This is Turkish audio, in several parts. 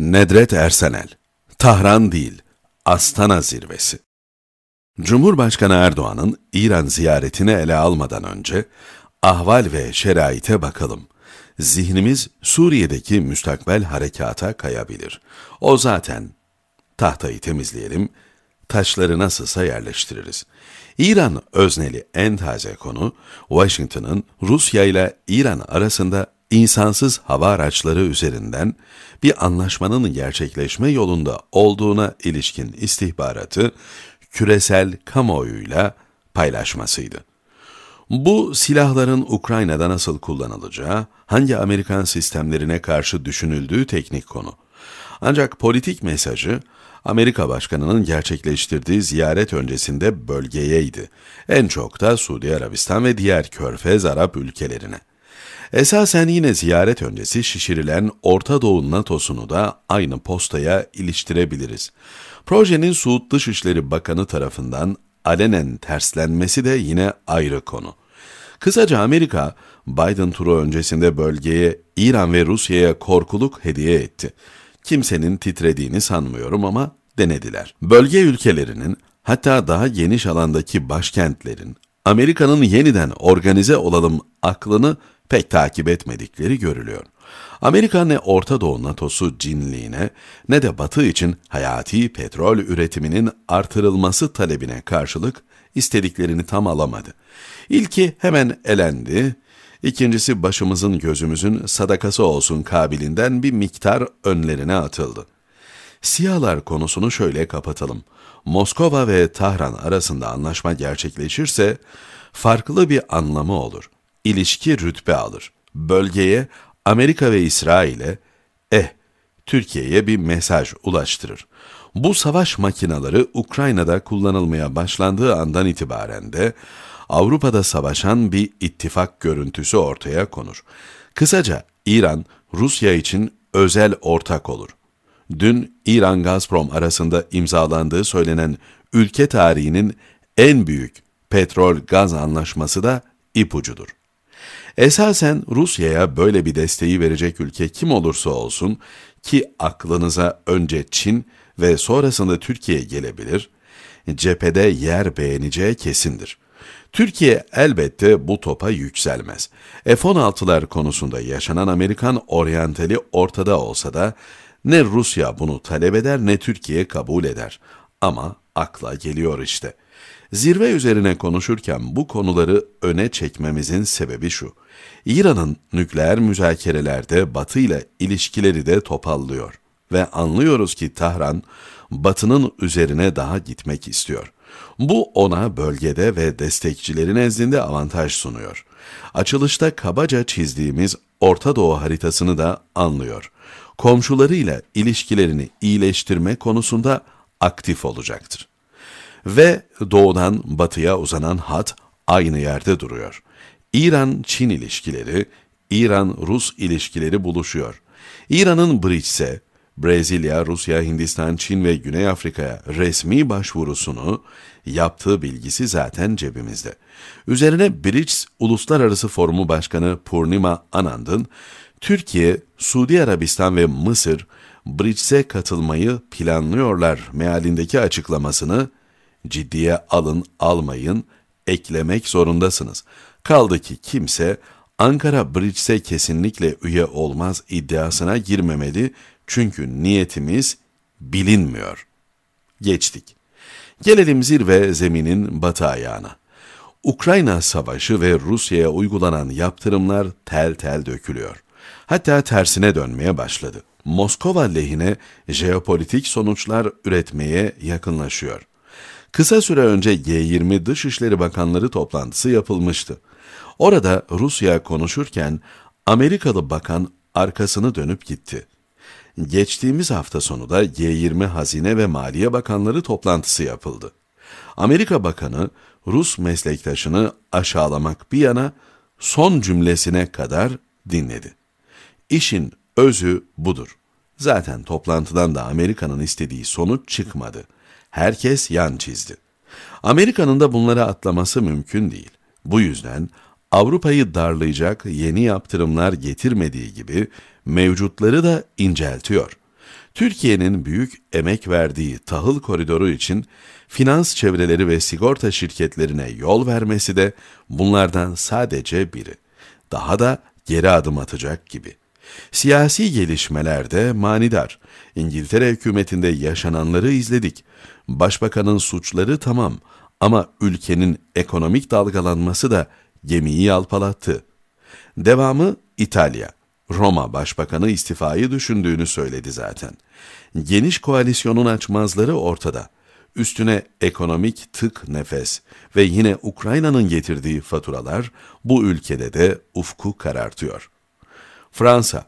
Nedret Ersenel, Tahran değil, Astana zirvesi. Cumhurbaşkanı Erdoğan'ın İran ziyaretini ele almadan önce ahval ve şeraite bakalım. Zihnimiz Suriye'deki müstakbel harekata kayabilir. O zaten tahtayı temizleyelim, taşları nasılsa yerleştiririz. İran özneli en taze konu, Washington'ın Rusya ile İran arasında insansız hava araçları üzerinden bir anlaşmanın gerçekleşme yolunda olduğuna ilişkin istihbaratı küresel kamuoyuyla paylaşmasıydı. Bu silahların Ukrayna'da nasıl kullanılacağı, hangi Amerikan sistemlerine karşı düşünüldüğü teknik konu. Ancak politik mesajı Amerika Başkanı'nın gerçekleştirdiği ziyaret öncesinde bölgeyeydi. En çok da Suudi Arabistan ve diğer körfez Arap ülkelerine. Esasen yine ziyaret öncesi şişirilen Orta Doğu NATO'sunu da aynı postaya iliştirebiliriz. Projenin Suud Dışişleri Bakanı tarafından alenen terslenmesi de yine ayrı konu. Kısaca Amerika, Biden turu öncesinde bölgeye İran ve Rusya'ya korkuluk hediye etti. Kimsenin titrediğini sanmıyorum ama denediler. Bölge ülkelerinin, hatta daha geniş alandaki başkentlerin, Amerika'nın yeniden organize olalım aklını pek takip etmedikleri görülüyor. Amerika ne Orta Doğu NATO'su cinliğine ne de Batı için hayati petrol üretiminin artırılması talebine karşılık istediklerini tam alamadı. İlki hemen elendi, ikincisi başımızın gözümüzün sadakası olsun kabilinden bir miktar önlerine atıldı. Siyalar konusunu şöyle kapatalım. Moskova ve Tahran arasında anlaşma gerçekleşirse farklı bir anlamı olur.'' ilişki rütbe alır. Bölgeye Amerika ve İsrail'e, eh Türkiye'ye bir mesaj ulaştırır. Bu savaş makinaları Ukrayna'da kullanılmaya başlandığı andan itibaren de Avrupa'da savaşan bir ittifak görüntüsü ortaya konur. Kısaca İran, Rusya için özel ortak olur. Dün İran-Gazprom arasında imzalandığı söylenen ülke tarihinin en büyük petrol-gaz anlaşması da ipucudur. Esasen Rusya'ya böyle bir desteği verecek ülke kim olursa olsun ki aklınıza önce Çin ve sonrasında Türkiye gelebilir, cephede yer beğeneceği kesindir. Türkiye elbette bu topa yükselmez. F-16'lar konusunda yaşanan Amerikan oryantali ortada olsa da ne Rusya bunu talep eder ne Türkiye kabul eder. Ama akla geliyor işte. Zirve üzerine konuşurken bu konuları öne çekmemizin sebebi şu. İran'ın nükleer müzakerelerde Batı ile ilişkileri de topallıyor ve anlıyoruz ki Tahran, Batı'nın üzerine daha gitmek istiyor. Bu ona bölgede ve destekçileri nezdinde avantaj sunuyor. Açılışta kabaca çizdiğimiz Orta Doğu haritasını da anlıyor. Komşularıyla ilişkilerini iyileştirme konusunda aktif olacaktır. Ve doğudan batıya uzanan hat aynı yerde duruyor. İran-Çin ilişkileri, İran-Rus ilişkileri buluşuyor. İran'ın BRICS'e, Brezilya, Rusya, Hindistan, Çin ve Güney Afrika'ya resmi başvurusunu yaptığı bilgisi zaten cebimizde. Üzerine BRICS Uluslararası Forumu Başkanı Purnima Anand'ın, Türkiye, Suudi Arabistan ve Mısır Bridges'e katılmayı planlıyorlar mealindeki açıklamasını ciddiye alın almayın eklemek zorundasınız. Kaldı ki kimse Ankara Bridges'e kesinlikle üye olmaz iddiasına girmemeli çünkü niyetimiz bilinmiyor. Geçtik. Gelelim zirve zeminin batı ayağına. Ukrayna Savaşı ve Rusya'ya uygulanan yaptırımlar tel tel dökülüyor. Hatta tersine dönmeye başladı. Moskova lehine jeopolitik sonuçlar üretmeye yakınlaşıyor. Kısa süre önce G20 Dışişleri Bakanları toplantısı yapılmıştı. Orada Rusya konuşurken Amerikalı bakan arkasını dönüp gitti. Geçtiğimiz hafta sonu da G20 Hazine ve Maliye Bakanları toplantısı yapıldı. Amerika Bakanı Rus meslektaşını aşağılamak bir yana son cümlesine kadar dinledi. İşin özü budur. Zaten toplantıdan da Amerika'nın istediği sonuç çıkmadı. Herkes yan çizdi. Amerika'nın da bunlara atlaması mümkün değil. Bu yüzden Avrupa'yı darlayacak yeni yaptırımlar getirmediği gibi mevcutları da inceltiyor. Türkiye'nin büyük emek verdiği tahıl koridoru için finans çevreleri ve sigorta şirketlerine yol vermesi de bunlardan sadece biri. Daha da geri adım atacak gibi. Siyasi gelişmelerde manidar. İngiltere hükümetinde yaşananları izledik. Başbakanın suçları tamam ama ülkenin ekonomik dalgalanması da gemiyi yalpalattı. Devamı İtalya. Roma başbakanı istifayı düşündüğünü söyledi zaten. Geniş koalisyonun açmazları ortada. Üstüne ekonomik tık nefes ve yine Ukrayna'nın getirdiği faturalar bu ülkede de ufku karartıyor.'' Fransa.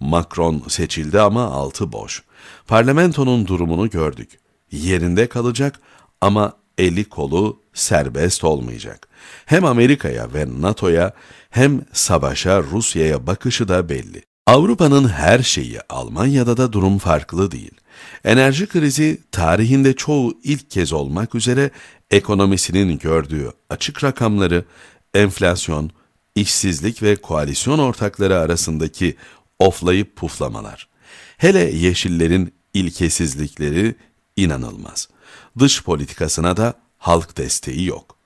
Macron seçildi ama altı boş. Parlamentonun durumunu gördük. Yerinde kalacak ama eli kolu serbest olmayacak. Hem Amerika'ya ve NATO'ya hem savaşa Rusya'ya bakışı da belli. Avrupa'nın her şeyi Almanya'da da durum farklı değil. Enerji krizi tarihinde çoğu ilk kez olmak üzere ekonomisinin gördüğü açık rakamları, enflasyon, işsizlik ve koalisyon ortakları arasındaki oflayıp puflamalar. Hele yeşillerin ilkesizlikleri inanılmaz. Dış politikasına da halk desteği yok.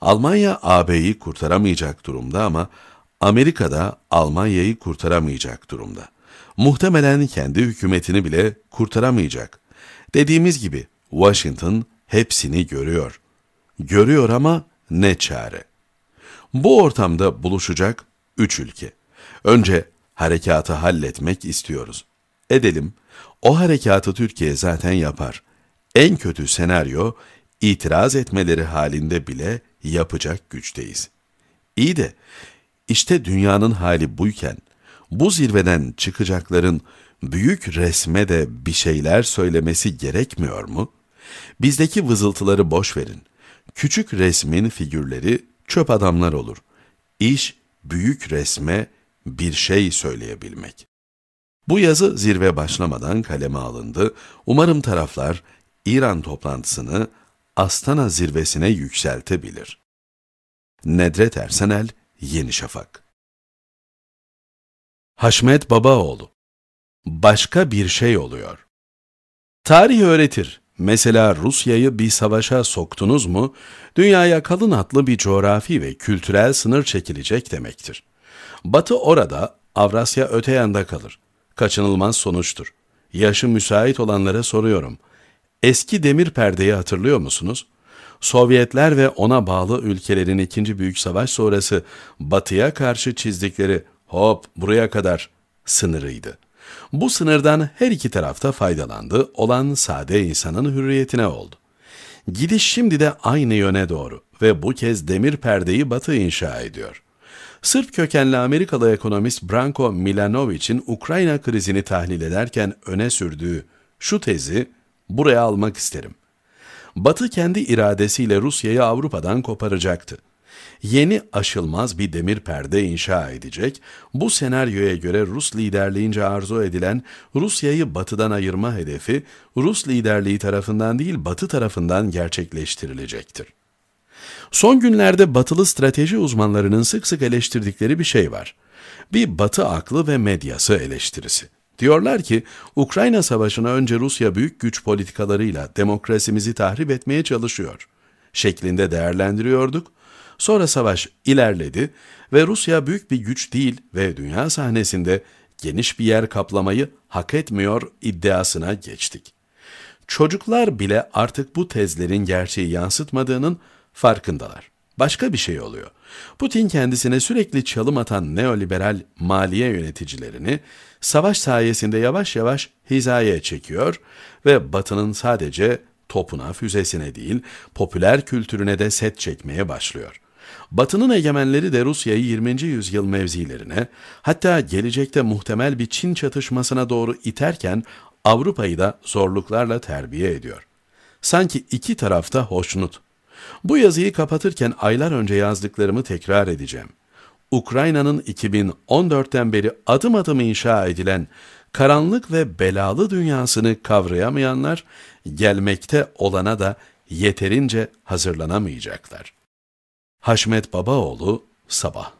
Almanya AB'yi kurtaramayacak durumda ama Amerika da Almanya'yı kurtaramayacak durumda. Muhtemelen kendi hükümetini bile kurtaramayacak. Dediğimiz gibi Washington hepsini görüyor. Görüyor ama ne çare? Bu ortamda buluşacak üç ülke. Önce harekatı halletmek istiyoruz. Edelim, o harekatı Türkiye zaten yapar. En kötü senaryo, itiraz etmeleri halinde bile yapacak güçteyiz. İyi de, işte dünyanın hali buyken, bu zirveden çıkacakların büyük resme de bir şeyler söylemesi gerekmiyor mu? Bizdeki vızıltıları boş verin. Küçük resmin figürleri çöp adamlar olur. İş büyük resme bir şey söyleyebilmek. Bu yazı zirve başlamadan kaleme alındı. Umarım taraflar İran toplantısını Astana zirvesine yükseltebilir. Nedret Ersenel, Yeni Şafak Haşmet Babaoğlu Başka bir şey oluyor. Tarih öğretir. Mesela Rusya'yı bir savaşa soktunuz mu, dünyaya kalın atlı bir coğrafi ve kültürel sınır çekilecek demektir. Batı orada, Avrasya öte yanda kalır. Kaçınılmaz sonuçtur. Yaşı müsait olanlara soruyorum. Eski demir perdeyi hatırlıyor musunuz? Sovyetler ve ona bağlı ülkelerin ikinci büyük savaş sonrası Batı'ya karşı çizdikleri hop buraya kadar sınırıydı. Bu sınırdan her iki tarafta faydalandı, olan sade insanın hürriyetine oldu. Gidiş şimdi de aynı yöne doğru ve bu kez demir perdeyi batı inşa ediyor. Sırp kökenli Amerikalı ekonomist Branko Milanovic'in Ukrayna krizini tahlil ederken öne sürdüğü şu tezi buraya almak isterim. Batı kendi iradesiyle Rusya'yı Avrupa'dan koparacaktı. Yeni aşılmaz bir demir perde inşa edecek, bu senaryoya göre Rus liderliğince arzu edilen Rusya'yı batıdan ayırma hedefi Rus liderliği tarafından değil batı tarafından gerçekleştirilecektir. Son günlerde batılı strateji uzmanlarının sık sık eleştirdikleri bir şey var. Bir batı aklı ve medyası eleştirisi. Diyorlar ki Ukrayna Savaşı'na önce Rusya büyük güç politikalarıyla demokrasimizi tahrip etmeye çalışıyor şeklinde değerlendiriyorduk Sonra savaş ilerledi ve Rusya büyük bir güç değil ve dünya sahnesinde geniş bir yer kaplamayı hak etmiyor iddiasına geçtik. Çocuklar bile artık bu tezlerin gerçeği yansıtmadığının farkındalar. Başka bir şey oluyor. Putin kendisine sürekli çalım atan neoliberal maliye yöneticilerini savaş sayesinde yavaş yavaş hizaya çekiyor ve Batı'nın sadece topuna, füzesine değil, popüler kültürüne de set çekmeye başlıyor. Batı'nın egemenleri de Rusya'yı 20. yüzyıl mevzilerine, hatta gelecekte muhtemel bir Çin çatışmasına doğru iterken Avrupa'yı da zorluklarla terbiye ediyor. Sanki iki tarafta hoşnut. Bu yazıyı kapatırken aylar önce yazdıklarımı tekrar edeceğim. Ukrayna'nın 2014'ten beri adım adım inşa edilen karanlık ve belalı dünyasını kavrayamayanlar gelmekte olana da yeterince hazırlanamayacaklar. Haşmet Babaoğlu Sabah